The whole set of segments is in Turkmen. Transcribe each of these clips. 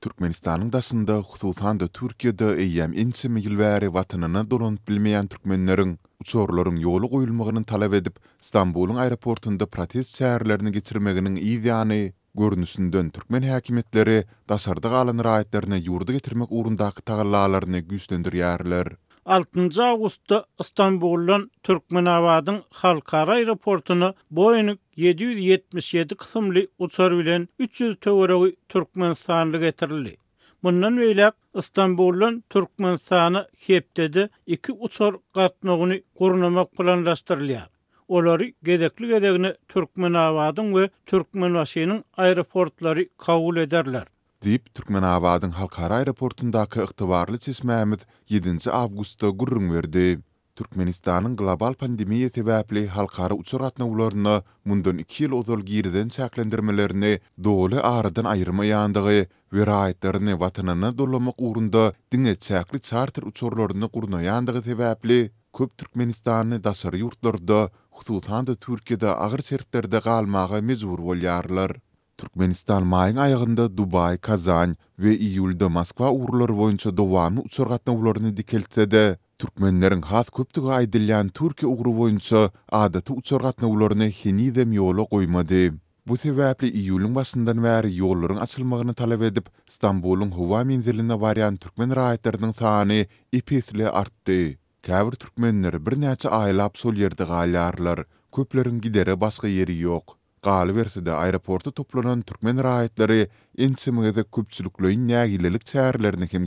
Türkmenistanyň daşynda, hususan da Türkiýede eýýäm inçe meýilwäri watanyna durunyp bilmeýän türkmenleriň uçurlaryň ýoly goýulmagyny talap edip, Stambulyň aeroportunda protest şäherlerini geçirmeginiň ýa-ni görnüsünden türkmen häkimetleri daşardyk alan raýatlaryny ýurda getirmek urundaky tagallalaryny güýçlendirýärler. 6 nji awgustda Istanbuldan Türkmenabadyň halkara aeroportuny 777 kısımlı uçar bilen 300 töwereği türkmen sanlı getirildi. Bundan beýläk İstanbulun türkmen sany hep 2 uçar gatnagyny gurnamak planlaşdyrylýar. Olary gedekli gedegini türkmen awadyn we türkmen wasynyň aeroportlary kabul ederler. Dip Türkmen Awadyn Halkara Aeroportundaky ygtybarly 7-nji awgustda gurrun berdi. Türkmenistanın global pandemiya sebäpli halkara uçur gatnawlaryny mundan 2 ýyl uzal girden çäklendirmelerini doly aradan ve Veraýetlerini watanyny dolamak urunda dine çäkli charter uçurlaryny gurnaýandygy sebäpli köp Türkmenistanyny daşary ýurtlarda, hususan da Türkiýede agyr şertlerde galmagy mejbur Türkmenistan maýyň aýagynda Dubai, Kazan ve iýulda Moskwa urlary boýunça dowamly uçur gatnawlaryny Türkmenlerin has köptük aydylyan Türkki ugru boyunca adaty uçurgatna ularyny heni dem ýoly goýmady. Bu sebäpli iýuliň başyndan bäri ýollaryň açylmagyny talap edip, Stambuluň howa menziline waryan türkmen raýatlarynyň sany epesli artdy. Käbir türkmenler birnäçe aýlap absol ýerde galýarlar, köpleriň gidere başga ýeri ýok. Gal verdi de toplanan Türkmen raayetleri en semmedə köpçülüklöyün nəgililik çərlərini kim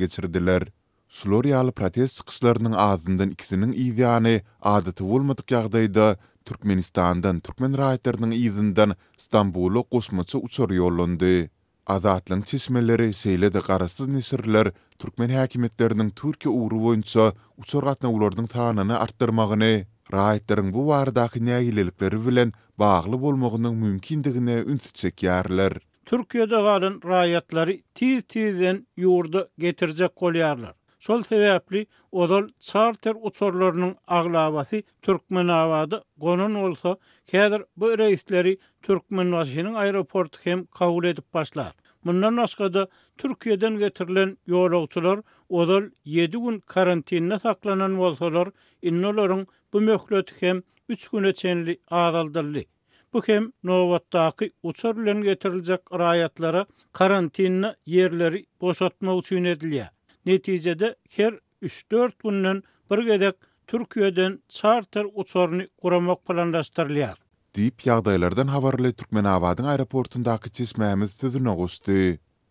Sloriyalı protest çıkışlarının ağzından ikisinin iziyanı adatı olmadık yağdaydı. Türkmenistan'dan Türkmen rahatlarının izinden İstanbul'u kosmaçı uçarı yollandı. Azatlı'nın çeşmeleri seyle de qarası nesirliler Türkmen hakimetlerinin Türkiye uğru boyunca uçar atna ulordun tağınanı arttırmağını. Rahatların bu vardaki nəyilelikleri bilen bağlı bolmağının mümkindigini ünsitçek yerler. Türkiye'de qarın rahatları tiz tizden tiz tiz Şol sebäpli odal charter uçurlarynyň aglawasy türkmen awady gonun bolsa, käder bu reisleri türkmen wasynyň aeroportu hem kabul edip başlar. Mundan başga Türkiýeden getirilen ýolagçylar odal 7 gün karantinne saklanan bolsalar, innolaryň bu möhleti hem 3 güne çenli azaldyrly. Bu hem Novotdaky uçurlaryň getirilecek raýatlara karantinne yerleri boşatma üçin edilýär. Netijede her 3-4 günden bir gedek Türkiýeden charter uçuryny guramak planlaşdyrylýar. Dip ýagdaýlardan habarly Türkmen awadyň aeroportundaky Çiş Mehmet sözüne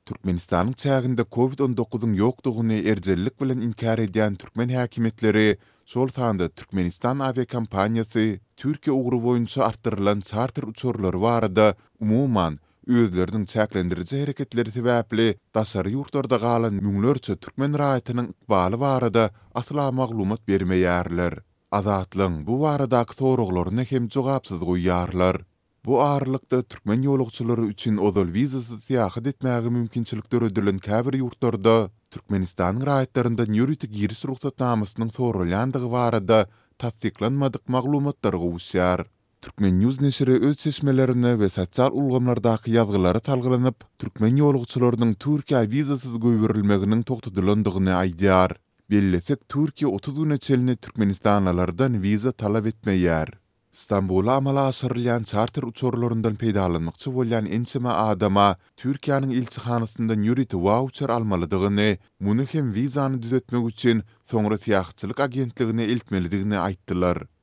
Türkmenistanyň çäginde COVID-19-yň ýokdugyny erjellik bilen inkar edýän türkmen häkimetleri Sultanda Türkmenistan kampaniýasy Türkiýe ugry boýunça artdyrylan charter uçurlary barada umumy özlerinin çäklendirici hereketleri täbäpli daşary ýurtlarda galan müňlerçe türkmen raýatynyň ikbaly barada asla maglumat bermeýärler. Azatlyň bu barada aktorlaryna hem jogapsyz goýýarlar. Bu ağırlıkta Türkmen yolukçuları üçün odol vizası siyahı detmeğe mümkünçilik dörüdürlün kəbir yurtlarda, Türkmenistan'ın rayetlerinde nöritik yirisi ruhsat namısının sorulandığı varada tatsiklanmadık maglumatları qoğuşyar. Türkmen News nesiri öz sesmelerine ve satsal ulgamlardaki yazgıları talgılanıp, Türkmen yolukçılarının Türkiye vizasız gövürülmeginin toktudulandığını aydiyar. Bellesek Türkiye 30 günü çelini Türkmenistanlalardan viza talab etmeyyar. İstanbul'a amala asırlayan charter uçorlarından peydalanmakçı volyan ençime adama Türkiye'nin ilçi khanasında nüriti uçar almalıdığını, munu hem vizanı düzetmek uçin sonra siyahçılık agentliğine iltmelidigini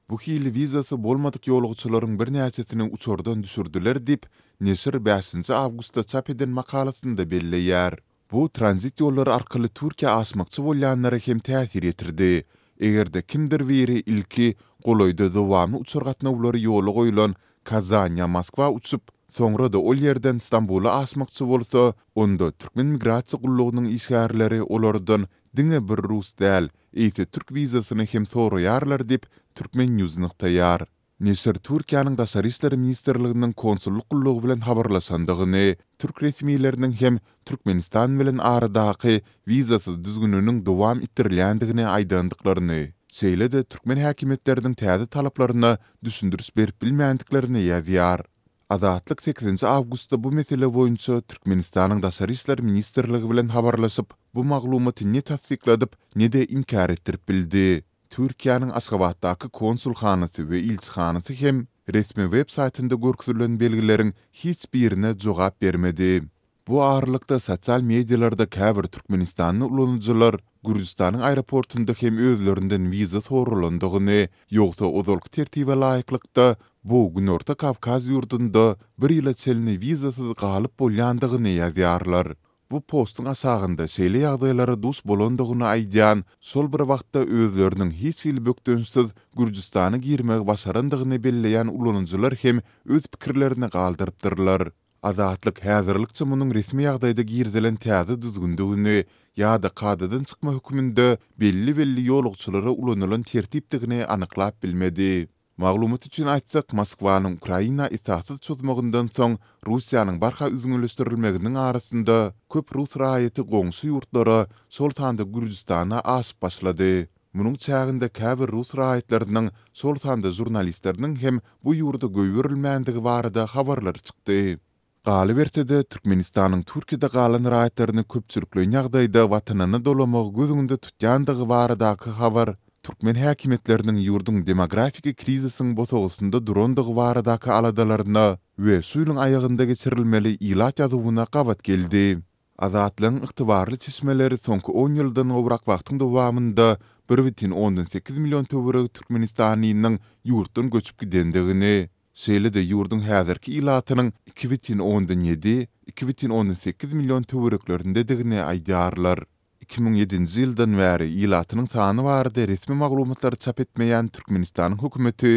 Bu hil vizasi bolmadyk ýolugçylaryň bir näçesini uçurdan düşürdiler dip Nesir 5 avgustda çap eden makalasynda belleýär. Bu tranzit ýollary arkaly Türkiýe aşmakçy bolýanlara täsir etirdi. Egerde kimdir wiri ilki golaýda dowam uçurgatna ulary ýoly goýulan Kazanya Moskwa uçup Sonra da ol yerden İstanbul'a asmakçı bolsa, onda Türkmen migrasiya gullugunun işgärleri olardan dinge bir rus däl, eýte türk wizasyny hem soraýarlar dip türkmen ýüzünik taýar. Nesir Turkiýanyň daşary işler ministrliginiň konsulluk gullugy bilen habarlaşandygyny, türk resmiýetleriniň hem Türkmenistan bilen aradaky wizasy düzgününiň dowam ittirilýändigini aýdandyklaryny. Şeýle de türkmen häkimetleriniň täze talaplaryna düşündürüş berip bilmeýändiklerini ýazýar. Azatlyk 8-nji awgustda bu mesele boýunça Türkmenistanyň Daşary işler ministrligi bilen habarlaşyp, bu maglumaty ne tasdikladyp, ne de inkar etdirip bildi. Türkiýanyň Aşgabatdaky konsulxanasy we ilçxanasy hem resmi web saýtynda görkezilen belgileriň hiç birine jogap bermedi. Bu ağırlıkta sosial medyalarda kəbir Türkmenistanlı ulanıcılar Gürcistanın aeroportunda hem özlerinden vize sorulandığını, yoxsa ozolk tertibə layıklıkta bu gün orta Kavkaz yurdunda bir ila çelini vizasız qalıp bolyandığını yazyarlar. Bu postun asağında şeyli yağdaylara dus bolondoğunu aydiyan, sol bir vaqtta özlerinin hiç il bökdönsüz Gürcistanı girmeg basarandığını belleyen ulanıcılar hem öz pikirlerini qaldırıptırlar. azatlyk häzirlikçe munyň resmi ýagdaýda girdilen täze düzgündügini ýa-da kadadan çykma hökümünde belli-belli ýolugçylara ulanylan tertipdigini anyklap bilmedi. Maglumat üçin aýtsak, Moskwanyň Ukraina ýetahsyz çözmegindän soň Russiýanyň barha üzmülestirilmeginiň arasynda köp rus raýaty goňşy ýurtlara, sol tanda Gürjistana as başlady. Munun çağında käbir rus raýatlarynyň sol jurnalistleriniň hem bu ýurda göýürilmändigi barada habarlar çykdy. Gali vertede Türkmenistanın Türkiye'de galın rayetlerini köpçülüklüğün yağdayda vatanını dolamak gözünde tutyandığı varadakı havar Türkmen häkimetleriniň ýurdun demografiki krizisiň bosagysynda durandygy baradaky aladalaryna we suýlun aýagynda geçirilmeli ýylat ýazywyna gabat geldi. Azatlyň ygtybarly çeşmeleri soňky 10 ýyldan gowrak wagtyň dowamında 1.18 million töwereg Türkmenistanynyň ýurtdan göçüp gidendigini Şeýle de ýurdun häzirki ilatynyň 2.10.7, 2.18 million töwereklerinde digini 2007-nji ýyldan bäri ilatynyň sany barada resmi maglumatlar çap etmeýän Türkmenistanyň hökümeti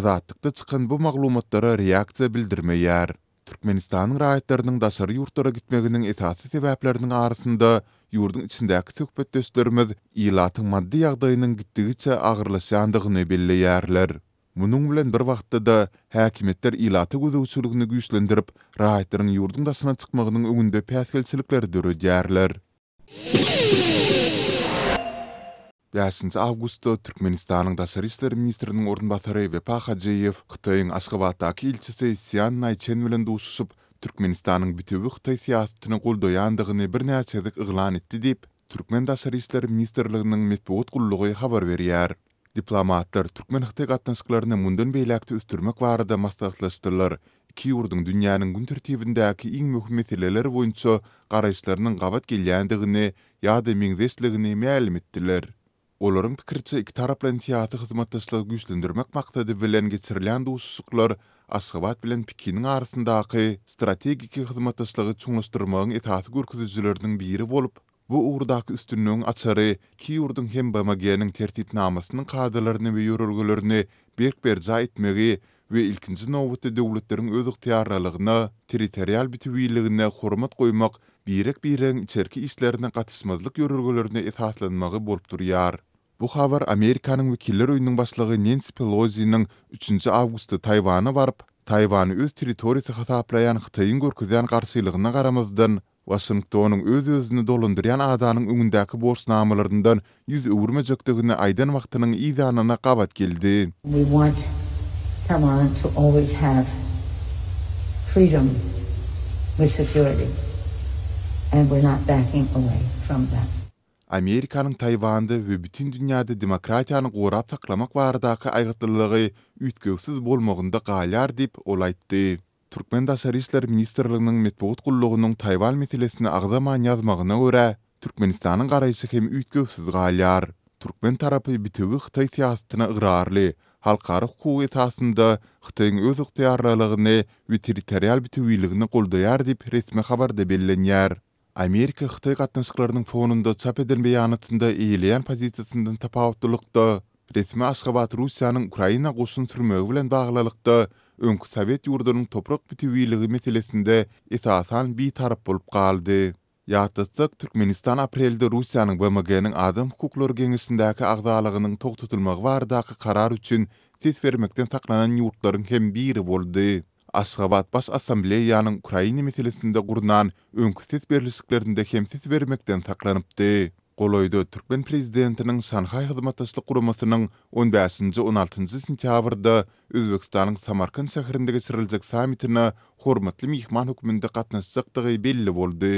azatlykda çykan bu maglumatlara reaksiýa bildirmeýär. Türkmenistanyň raýatlarynyň daşary ýurtlara gitmeginiň esasy sebäpleriniň arasynda ýurdun içindäki söhbet dostlarymyz ilatyň maddi ýagdaýynyň gitdigiçe agyrlaşýandygyny belleýärler. Munung bilen bir wagtda da häkimetler ilaty gözü usulugyny güýçlendirip, raýatlaryň ýurdunda syna çykmagynyň öňünde päsgelçilikler döredýärler. 5 awgustda Türkmenistanyň daşary işler ministriniň ordun batary we Pahajeýew Hytaiň Aşgabatdaky ilçesi Sianay Çen bilen duşuşyp, Türkmenistanyň bitewi Hytai siýasatyny goldaýandygyny birnäçe dik iglan etdi diýip, Türkmen daşary işler ministrliginiň medpowat gullugy habar berýär. Diplomatlar Türkmen hıtıq atnasıklarına mundan beylakti üstürmek varada maslahatlaşdylar. Ki urdun dünyanın gün iň möhüm meseleler boýunça qarayışlarının gabat geliyandigini ýa da mingresliligini mealim ettiler. Olarım pikirci iki taraplan tiyatı hyzmatdaşlygy güýçlendirmek maqtadi bilen getirilandu ususuklar asgabat bilen pikinin arasyndaky strategiki hyzmatdaşlygy gizmatasla gizmatasla gizmatasla biri bolup Bu urdak üstünlüğün açary ki urdun hem tertit tertip namasynyň kadrlaryny we ýörelgelerini bir ber zaýetmegi we ilkinji nowut döwletleriň öz ýetiarlygyna, territorial bitiwiligine hormat goýmak birek biräň içerki işlerine gatnaşmazlyk ýörelgelerini ýetatlanmagy bolup durýar. Bu habar Amerikanyň vekiller oyunun başlygy Nancy Pelosiň 3-nji awgustda Taýwana Taiwan öz territoriýasyna hataplaýan Xitaiň gorkudýan garşylygyna garamazdan Washingtonun öz-özünü dolundurýan adanyň öňündäki bors namalarından ýüz öwürmejekdigini aýdan wagtynyň ýa-da qabat geldi. We want Taiwan to always have freedom with security and we're not backing away from that. Amerikanın ve bütün dünyada demokratiyanı qorap taklamak vardaki aygıtlılığı ütgöksüz bolmağında qaylar dip olaytdi. Türkmen Daşarişler Ministerliğinin metbuğut kulluğunun Tayval meselesini ağzaman yazmağına öre, Türkmenistan'ın qarayışı hem üyt gövsüz galyar. Türkmen tarapı bitövü Xtay siyasetine ıgrarlı, halkarı hukuk esasında Xtay'ın öz ıqtayarlılığını ve teritoriyal bitövüylüğünü qoldayar dip resmi xabarda bellenyar. Amerika Xtay fonunda çap edil beyanatında eyleyen pozisiyasından tapavutluluqda, resmi öňkü sowet ýurdunyň toprak bitiwiligi meselesinde esasan bir tarap bolup galdy. Ýatdysak Türkmenistan aprelde Russiýanyň BMG-niň adam hukuklary geňişindäki agdalygynyň togtutulmagy baradaky karar üçin ses bermekden saklanan ýurtlaryň hem biri boldy. Aşgabat Baş Assambleýanyň Ukraina meselesinde gurunan öňkü ses berilişiklerinde hem ses bermekden saklanypdy. Goloýdy Türkmen prezidentiniň Şanghaý hyzmatdaşlyk guramasynyň 15-nji 16-njy sentýabrda Özbegistanyň Samarkand şäherindäki geçiriljek sammitine hormatly mehman hukmunda gatnaşjakdygy belli boldy.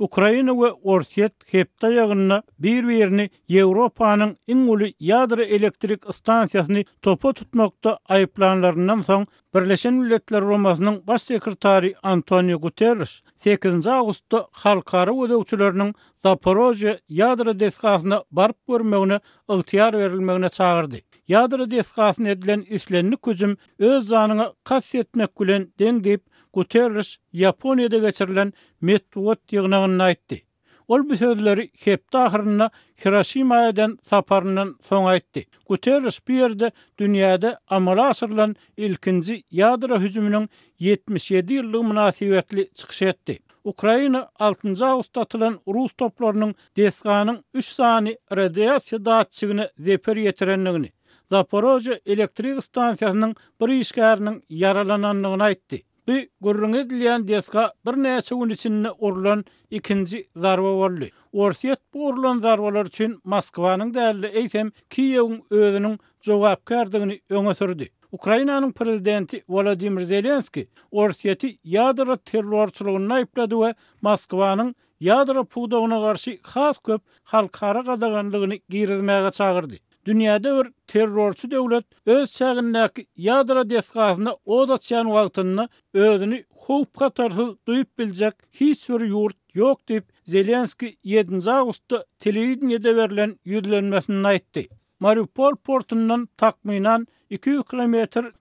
Ukrayna we Orsiyet hepta yagynna bir-birini Yevropanyň iň uly ýadry elektrik stansiýasyny topa tutmakda aýplanlaryndan soň Birleşen Milletler Romasynyň baş sekretary Antonio Guterres 8-nji agustda halkara ödewçilärini Zaporozhye ýadry deskasyna barp görmegini ýa-da berilmegini çağırdy. Ýadry edilen islenli güjüm öz zanyny gatnaşdyrmak bilen deň diýip Guterres Yaponiyada geçirilen Metuot yığınağına aitti. Ol bu sözleri kepti ahırına Hiroshima'dan saparının son aitti. Guterres bir yerde dünyada amara asırılan ilkinci yadıra hüzümünün 77 yıllı münasivetli çıkış etti. Ukrayna 6. Ağustos'ta atılan Rus toplarının desganın 3 sani radyasiya dağıtçığını zeper yetirenliğini, Zaporozya elektrik stansiyasının bir işgarının yaralananlığını aittik. Bu gurrunyz dilen deska bir näçe gün içinde urulan ikinji zarba boldy. Orsiyet bu urulan zarbalar üçin Moskwanyň däli eýsem Kiýewiň özüniň jogapkärdigini öňe sürdi. Ukrainanyň prezidenti Volodymyr Zelenski Orsiyeti yadro terrorçylygyny näýplädi we Moskwanyň yadro pudawyna garşy has köp halkara gadaganlygyny girizmäge çagyrdy. dünyada bir terrorçu döwlet öz çağındaki yadra desgazını o da çayan vaktını ödünü hukup katarsı duyup bilecek hiç soru yurt yok deyip Zelenski 7. Ağustos'ta televizyon yada verilen yürülenmesini Mariupol portundan takmayınan 200 km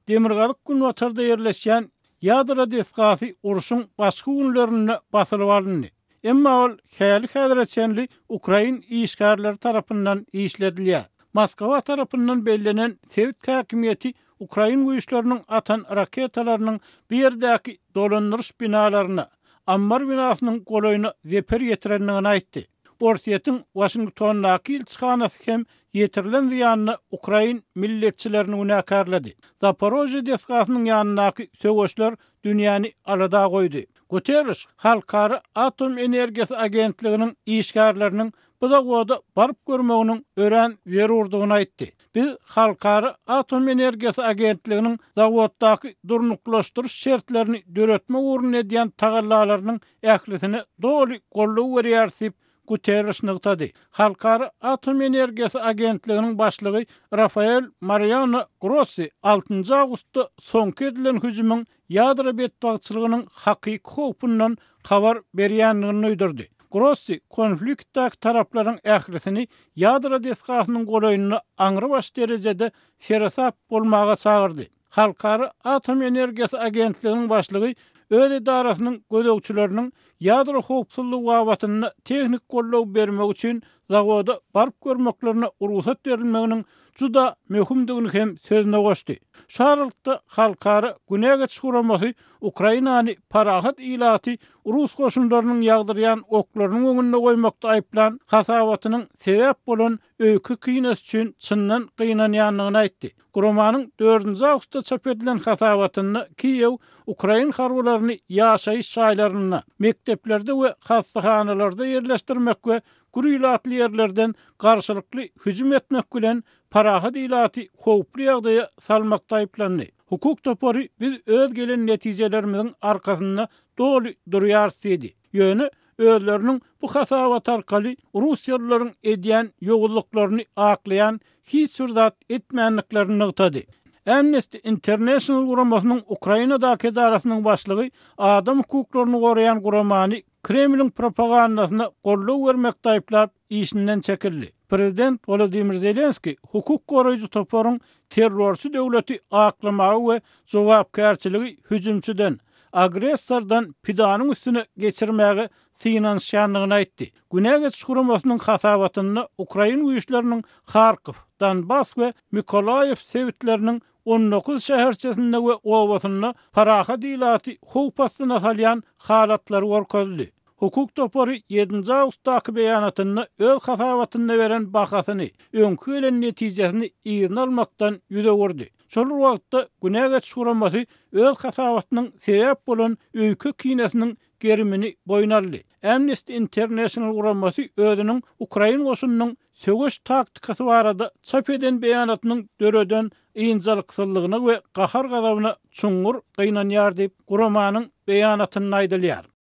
demirgalyk gün vatarda yerleşen yadra desgazı oruşun başka günlerine Emma ol, xeyali xadra çenli Ukrayn iyiskarlar tarafından iyisledilya. Moskova tarapından bellenen Sevit hakimiyeti Ukrayna güýçlerinin atan raketalarynyň bir ýerdäki dolanyş binalaryna Ammar binasynyň goýuny weper ýetirenligini aýtdy. Orsiýetin Washingtondaky ýylçyxana hem ýetirilen ýanyny Ukrayn milletçileriniň unakarlady. Zaporojye defgasynyň ýanyndaky söwgüşler dünýäni alada goýdy. Guterres halkara atom energiýasy agentliginiň işgärleriniň bu da goda barıp görmeğinin ören ver urduğunu aytti. Biz xalqarı Atom Energiyası Agentliğinin zavoddaki durnuklaştırış şertlerini dörötme uğruna ediyen tagallalarının ehlisini doğru kollu veriyersip Guterres nıqtadi. Atom Energiyası Agentliğinin başlığı Rafael Mariano Grossi 6. augustu sonki edilen hücumun yadra betbağçılığının haqiqi hukupundan Grossi konfliktdaki taraplaryň ählisini ýadra deskasynyň goraýyny aňry baş derejede ferasap bolmaga çağırdy. Halkary Atom Energiýasy Agentliginiň başlygy öňe idarasynyň gödökçülerini ýadra howpsuzlygy wagtyna teknik gollaw bermek üçin zawoda barp görmeklerine uruhsat berilmeginiň juda möhümdigini hem söznä goşdy. Şarlykda halkary günäge çykuramasy Ukrainany parahat ilaty Rus goşunlarynyň ýagdyrýan oklarynyň öňüne goýmakda aýplan hasawatynyň sebäp bolan öýkü kynas üçin çynnan gynanýanyny aýtdy. Gromanyň 4-nji awgustda çap edilen hasawatyny Kiýew Ukrain harwalaryny ýaşaýyş saýlaryna, mekteplerde we hassahanalarda ýerleşdirmek we gürülatly yerlerden garşylykly hüjüm etmek bilen parahy dilati howpli ýagdaý salmak Hukuk topary biz öz gelen netijelerimiziň arkasynda doly durýar sidi. Ýöne özlerinin bu hasaba tarkaly Russiýalaryň edýän ýogullyklaryny aklayan hiç surdat etmänliklerini nötdi. Amnesty International Ukrayna Ukrainada kezaratynyň başlygy adam hukuklaryny gorayan guramany Kremlin propagandasına gorlu vermek dayıplap işinden çekildi. Prezident Volodymyr Zelenski hukuk koruyucu toporun terrorçu devleti aklamağı ve zovapkarçılığı hücumçudan, agresordan pidanyň üstüne geçirmäge Tinan şanlığına etdi. Günəgət şükürəməsinin xasavatını Ukrayin uyuşlarının Xarkov, Danbas və Mikolayev sevitlərinin 19 şehir çetinde we paraha dilati hukpasty nasalyan halatlar warkoldy. Hukuk topary 7-nji awgustdaky beýanatynda öl hafawatynda beren bahasyny, öňkü ölen netijesini ýygnalmakdan ýüze wurdy. Şol wagtda günäge şuramasy öl hafawatynyň sebäp bolan öýkü kiňesiniň gerimini boýnaldy. Amnesty International guramasy ödünün Ukrayn goşunun Sögüş taktikası varadı çapeden beyanatının dörödön inzal kısıllığını ve qahar qadavını çungur qaynan yardip kuramanın beyanatını naydalyar.